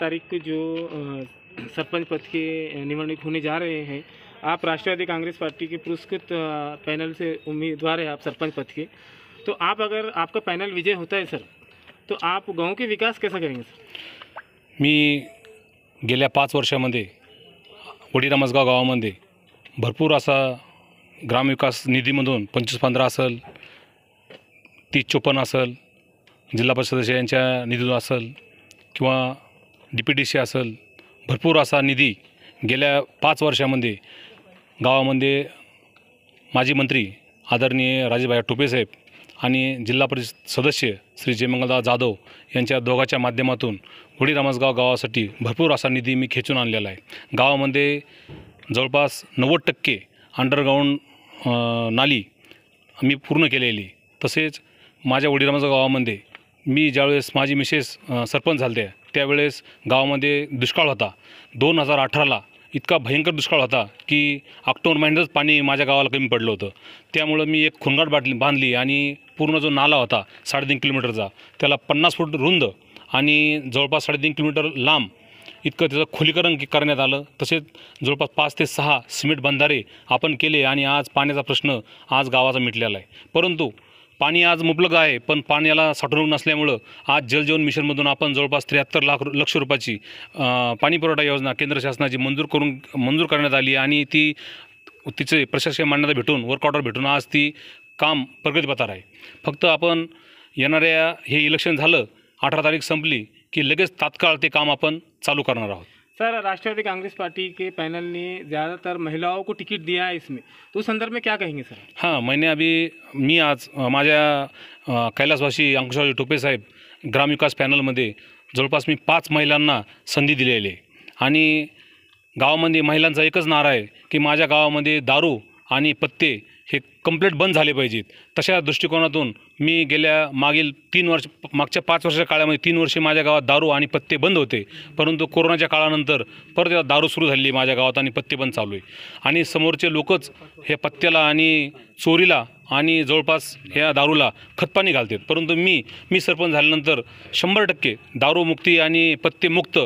तारीख को जो सरपंच पद के निवडणूक होने जा रहे हैं आप राष्ट्रवादी कांग्रेस पार्टी के पुरस्कृत पैनल से उम्मीदवार है आप सरपंच पद के तो आप अगर आपका पैनल विजय होता है सर तो आप गाँव के विकास कैसा करेंगे सर मी गेल्या पाच वर्षामध्ये वडीरामसगाव गावामध्ये भरपूर असा ग्रामविकास निधीमधून पंचवीस पंधरा असेल तीस चोपन्न असेल जिल्हा परिषद यांच्या निधीतून असेल किंवा डी पी डी सी असेल भरपूर असा निधी गेल्या पाच वर्षामध्ये गावामध्ये माजी मंत्री आदरणीय राजेभाई टोपेसाहेब आणि जिल्हा परिषद सदस्य श्री जयमंगलदास जाधव यांच्या दोघाच्या माध्यमातून गुढी रामसगाव गावासाठी भरपूर असा निधी मी खेचून आणलेला आहे गावामध्ये जवळपास नव्वद टक्के अंडरग्राऊंड नाली मी पूर्ण केलेली तसेच माझ्या वडिरामाच्या गावामध्ये मी ज्यावेळेस माझी मिसेस सरपंच झालते त्यावेळेस गावामध्ये दुष्काळ होता दोन हजार अठराला इतका भयंकर दुष्काळ होता की ऑक्टोबर महिन्यातच पाणी माझ्या गावाला कमी पडलं होतं त्यामुळं मी एक खुनगाट बाटली बांधली आणि पूर्ण जो नाला होता साडेतीन किलोमीटरचा त्याला पन्नास फूट रुंद आणि जवळपास साडेतीन किलोमीटर लांब इतकं त्याचं खुलीकरण करण्यात आलं तसेच जवळपास पाच ते सहा सिमेंट बंधारे आपण केले आणि आज पाण्याचा प्रश्न आज गावाचा मिटलेला आहे परंतु पाणी आज मुबलक आहे पण पाण्याला साठवणूक नसल्यामुळं आज जलजीवन मिशनमधून आपण जवळपास त्र्याहत्तर लाख लक्ष रुपयाची पाणी पुरवठा योजना केंद्र शासनाची मंजूर करून मंजूर करण्यात आली आणि ती तिचे प्रशासकीय मान्यता भेटून वर्कआउटवर भेटून आज ती काम प्रगतीपथार आहे फक्त आपण येणाऱ्या हे इलेक्शन झालं अठरा तारीख संपली की लगेच तात्काळ ते काम आपण चालू करणार आहोत सर राष्ट्रवादी कांग्रेस पार्टी के पैनल ने ज़्यादातर महिलाओं को टिकट दिया है इसमें तो उस संदर्भ में क्या कहेंगे सर हां मैंने अभी मी आज माझ्या कैलासवासी अंकुशाजी टोपे साहेब विकास पॅनलमध्ये जवळपास मी पाच महिलांना संधी दिलेली आहे आणि गावामध्ये महिलांचा एकच नारा आहे की माझ्या गावामध्ये दारू आणि पत्ते कम्प्लीट बंद झाले पाहिजेत तशा दृष्टिकोनातून मी गेल्या मागील तीन वर्ष मागच्या पाच वर्षाच्या काळामध्ये तीन वर्षे माझ्या गावात दारू आणि पत्ते बंद होते परंतु कोरोनाच्या काळानंतर परत दारू सुरू झालेली माझ्या गावात आणि पत्ते बंद चालू आहे आणि समोरचे लोकच हे पत्त्याला आणि चोरीला आणि जवळपास ह्या दारूला खतपाणी घालतात परंतु मी मी सरपंच झाल्यानंतर शंभर टक्के दारूमुक्ती आणि पत्तेमुक्त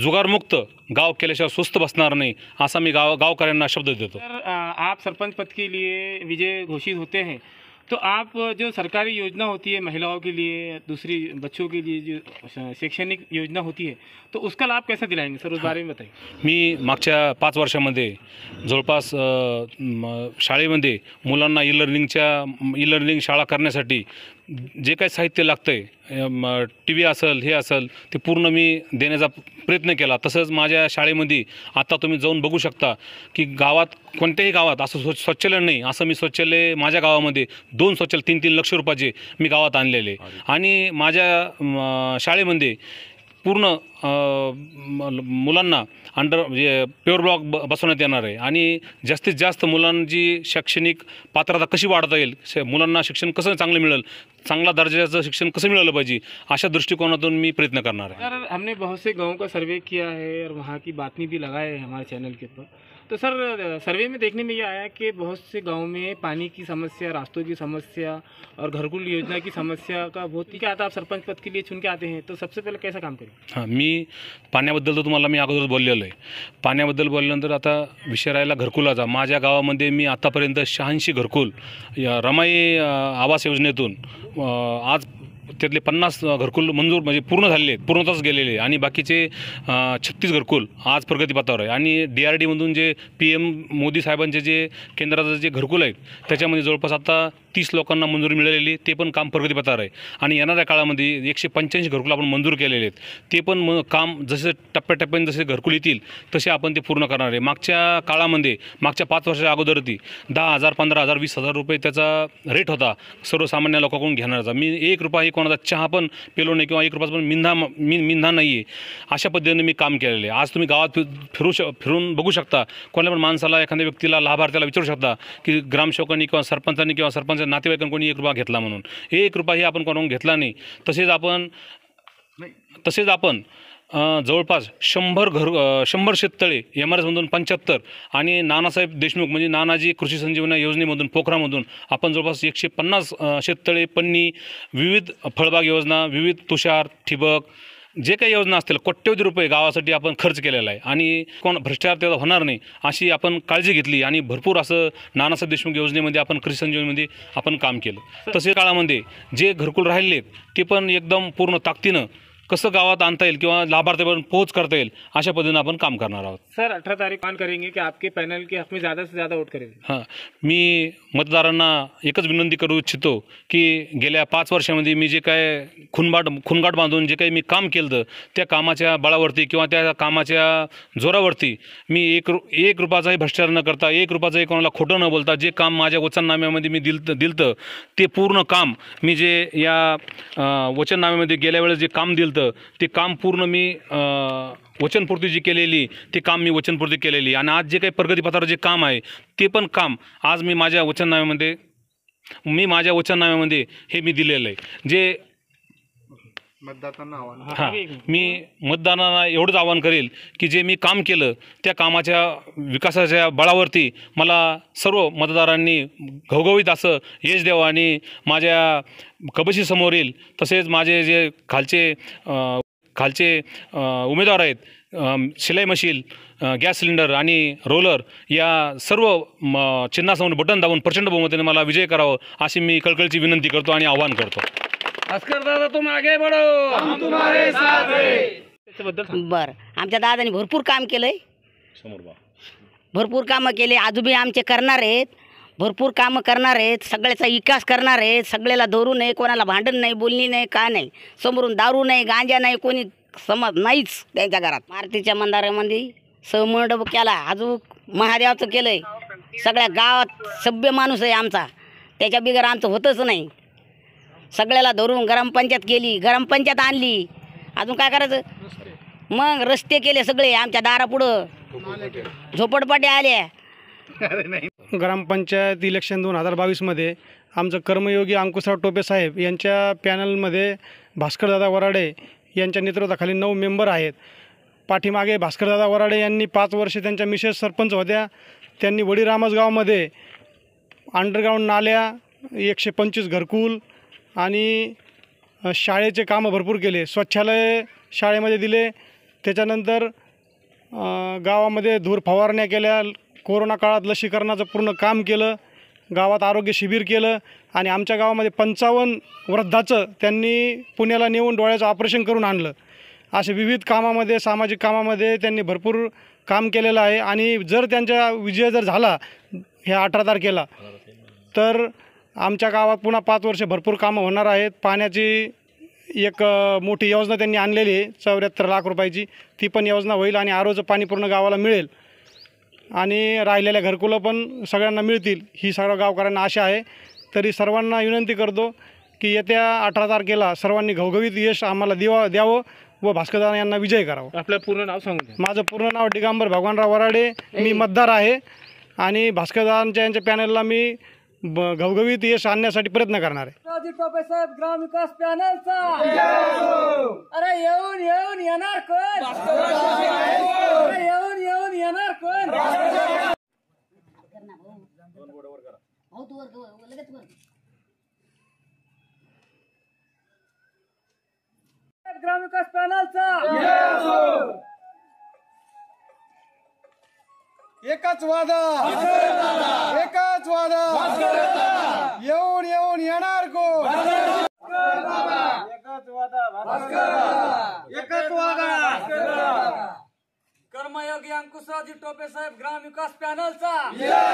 जुगारमुक्त गाव केल्याशिवाय सुस्त बसणार नाही असा मी गाव गावकऱ्यांना शब्द देतो आप सरपंच पद के लिए विजय घोषित होते हैं तो आप जो सरकारी योजना होती है महिलाओं के लिए दूसरी बच्चों के लिए जो शैक्षणिक योजना होती है तो उसका लाभ कैसे दिलाएंगे सर उस बारे में बताइए मी मागच्या पाच वर्षामध्ये जवळपास शाळेमध्ये मुलांना ई लर्निंगच्या ई लर्निंग शाळा करण्यासाठी जे काही साहित्य लागतं आहे टी व्ही असेल हे असेल ते पूर्ण मी देण्याचा प्रयत्न केला तसंच माझ्या शाळेमध्ये आता तुम्ही जाऊन बघू शकता की गावात कोणत्याही गावात असं स्वच्छ स्वच्छालय नाही असं मी स्वच्छालय माझ्या गावामध्ये दोन स्वच्छालय तीन तीन लक्ष रुपयाचे मी गावात आणलेले आणि माझ्या शाळेमध्ये पूर्ण मुलांना अंडर म्हणजे प्युअर ब्लॉक बसवण्यात येणार आहे आणि जास्तीत जास्त मुलांची शैक्षणिक पात्रता कशी वाढता येईल मुलांना शिक्षण कसं चांगलं मिळेल चांगला दर्जाचं शिक्षण कसं मिळालं पाहिजे अशा दृष्टिकोनातून मी प्रयत्न करणार आहे सर हमने बहुत से गाव का सर्वे किया है और वहाँ की बातमी भी लगाए हमारे चॅनल के तो सर सर्वे में देखने में ये आया कि बहुत से गांव में पानी की समस्या रास्तों की समस्या और घरकुल योजना की समस्या का बहुत ही क्या आता आप सरपंच पद के लिए चुन के आते हैं तो सबसे पहले कैसा काम करें हां मी पाण्याबद्दल तर तुम्हाला मी अगोदर बोललेलो आहे पाण्याबद्दल बोलल्यानंतर आता विषय राहिला घरकुलाचा माझ्या गावामध्ये मी आतापर्यंत शहाऐंशी घरकुल या रमाई आवास योजनेतून आज त्यातले पन्नास घरकुल मंजूर म्हणजे पूर्ण झालेले आहेत पूर्णतःच गेलेले आणि बाकीचे छत्तीस घरकुल आज प्रगतीपथावर आहे आणि D R डीमधून J P M Modi साहेबांचे जे केंद्राचं जे घरकुल आहेत त्याच्यामध्ये जवळपास आता तीस लोकांना मंजुरी मिळालेली ते पण काम प्रगतीपथावर आहे आणि येणाऱ्या काळामध्ये एकशे पंच्याऐंशी घरकुल आपण मंजूर केलेले आहेत ते पण म काम जसे टप्प्याटप्प्याने जसे घरकुल येतील तसे आपण ते पूर्ण करणार आहे मागच्या काळामध्ये मागच्या पाच वर्षाच्या ती दहा हजार पंधरा हजार वीस हजार रुपये त्याचा रेट होता सर्वसामान्य लोकांकडून घेणारचा मी एक रुपया कोणाचा चहा पण पेलो नाही किंवा एक रुपयाचा पण मिंधा मी मिंधा नाही आहे अशा पद्धतीने मी काम केलेले आज तुम्ही गावात फिरू श फिरून बघू शकता कोणा पण माणसाला एखाद्या व्यक्तीला लाभार्थ्याला विचारू शकता की ग्रामसेवकांनी किंवा सरपंचांनी किंवा सरपंच त्यांच्या नातेवाईकांनी कोणी एक रुपया घेतला म्हणून एक रुपयाही आपण कोणाकडून घेतला नाही तसेच आपण तसेच आपण जवळपास शंभर घर शंभर शेततळे एम आर एसमधून पंच्याहत्तर आणि नानासाहेब देशमुख म्हणजे नानाजी कृषी संजीवना योजनेमधून पोखरामधून आपण जवळपास एकशे पन्नास शेततळे पन्नी विविध फळबाग योजना विविध तुषार ठिबक जे काही योजना असतील कोट्यवधी रुपये गावासाठी आपण खर्च केलेला आहे आणि कोण भ्रष्टाचार त्याचा होणार नाही अशी आपण काळजी घेतली आणि भरपूर असं नानासाहेब देशमुख योजनेमध्ये आपण कृषी संजीवनीमध्ये आपण काम केलं तसेच काळामध्ये जे घरकुल राहिले ते पण एकदम पूर्ण ताकदीनं कसं गावात आणता येईल किंवा लाभार्थीपर्यंत पोहोच करता येईल अशा पद्धतीने आपण काम करणार आहोत सर अठरा तारीख मान करेंगे की आपके पॅनल की हक ज्यादा से ज्यादा वोट करेल हां मी मतदारांना एकच विनंती करू इच्छितो की गेल्या पाच वर्षामध्ये मी जे काय खुनबाट खुनगाट बांधून जे काही मी काम केलं त्या कामाच्या बळावरती किंवा त्या कामाच्या जोरावरती मी एक रु एक रुपयाचाही भ्रष्टाचार न करता एक रुपयाचाही कोणाला खोटं न बोलता जे काम माझ्या वचननाम्यामध्ये मी दिल दिलतं ते पूर्ण काम मी जे या वचननाम्यामध्ये गेल्या वेळेस जे काम दिलं तर ते काम पूर्ण मी वचनपूर्ती जी केलेली ते काम मी वचनपूर्ती केलेली आणि आज जे काही प्रगतीपथावर जे काम आहे ते पण काम आज मी माझ्या वचननाम्यामध्ये मी माझ्या वचननाम्यामध्ये हे मी दिलेलं आहे जे मतदातांना आव्हान मी मतदानाला एवढंच आवाहन करेल की जे मी काम केलं त्या कामाच्या विकासाच्या बळावरती मला सर्व मतदारांनी घवघवीत असं यश द्यावं आणि माझ्या येईल तसेच माझे जे खालचे खालचे उमेदवार आहेत शिलाई मशीन गॅस सिलेंडर आणि रोलर या सर्व म, चिन्हासमोर बटन दाबून प्रचंड बहुमताने मला विजय करावं अशी मी कळकळीची विनंती करतो आणि आवाहन करतो भास्कर दादा तुम आगे बडो तुम्हारे साथ बर आमच्या दादानी भरपूर काम केलंय समोर भरपूर कामं केले आजूबी आमचे करणार आहेत भरपूर कामं करणार आहेत सगळ्याचा विकास करणार आहेत सगळ्याला धरू नये कोणाला भांडण नाही बोलणी नाही का नाही समोरून दारू नाही गांजा नाही कोणी समज नाहीच त्यांच्या घरात मारुतीच्या मंदारामध्ये समंड केला अजून महादेवाचं केलं आहे सगळ्या गावात सभ्य माणूस आहे आमचा त्याच्या बिगर आमचं होतच नाही सगळ्याला धरून ग्रामपंचायत केली ग्रामपंचायत आणली अजून काय करायचं मग रस्ते केले सगळे आमच्या दारापुढं झोपडपट्या आल्या ग्रामपंचायत इलेक्शन दोन हजार बावीसमध्ये आमचं कर्मयोगी अंकुशराव टोपे साहेब यांच्या पॅनलमध्ये भास्करदादा वराडे यांच्या नेतृत्वाखाली नऊ मेंबर आहेत पाठीमागे भास्करदादा वराडे यांनी पाच वर्षे त्यांच्या मिसेस सरपंच होत्या त्यांनी वडीरामसगावमध्ये अंडरग्राऊंड नाल्या एकशे पंचवीस घरकुल आणि शाळेचे कामं भरपूर केले स्वच्छालय शाळेमध्ये दिले त्याच्यानंतर गावामध्ये धूर फवारण्या केल्या कोरोना काळात लसीकरणाचं पूर्ण काम केलं गावात आरोग्य शिबिर केलं आणि आमच्या गावामध्ये पंचावन्न वृद्धाचं त्यांनी पुण्याला नेऊन डोळ्याचं ऑपरेशन करून आणलं असे विविध कामामध्ये सामाजिक कामामध्ये त्यांनी भरपूर काम केलेलं आहे आणि जर त्यांच्या विजय जर झाला ह्या अठरा तारखेला तर आमच्या गावात पुन्हा पाच वर्ष भरपूर कामं होणार आहेत पाण्याची एक मोठी योजना त्यांनी आणलेली आहे चौऱ्याहत्तर लाख रुपयाची ती पण योजना होईल आणि आरोचं पाणी पूर्ण गावाला मिळेल आणि राहिलेल्या घरकुलं पण सगळ्यांना मिळतील ही सर्व गावकऱ्यांना आशा आहे तरी सर्वांना विनंती करतो की येत्या अठरा तारखेला सर्वांनी घवघवीत यश आम्हाला दिवा द्यावं व भास्कर यांना विजय करावा आपलं पूर्ण नाव सांगू माझं पूर्ण नाव दिगंबर भगवानराव वराडे मी मतदार आहे आणि भास्करदारांच्या यांच्या पॅनलला मी घवघवीत यश आणण्यासाठी प्रयत्न करणार आहे टोपे साहेब ग्रामविकास पॅनलचा अरे येऊन येऊन येणार कोण येऊन येऊन येणार कोण कर विकास पॅनलचा एकच वादा एकच वादा येऊन येऊन येणार कोण एकच वादा कर्मयोगी अंकुशराजी टोपे साहेब ग्राम विकास पॅनलचा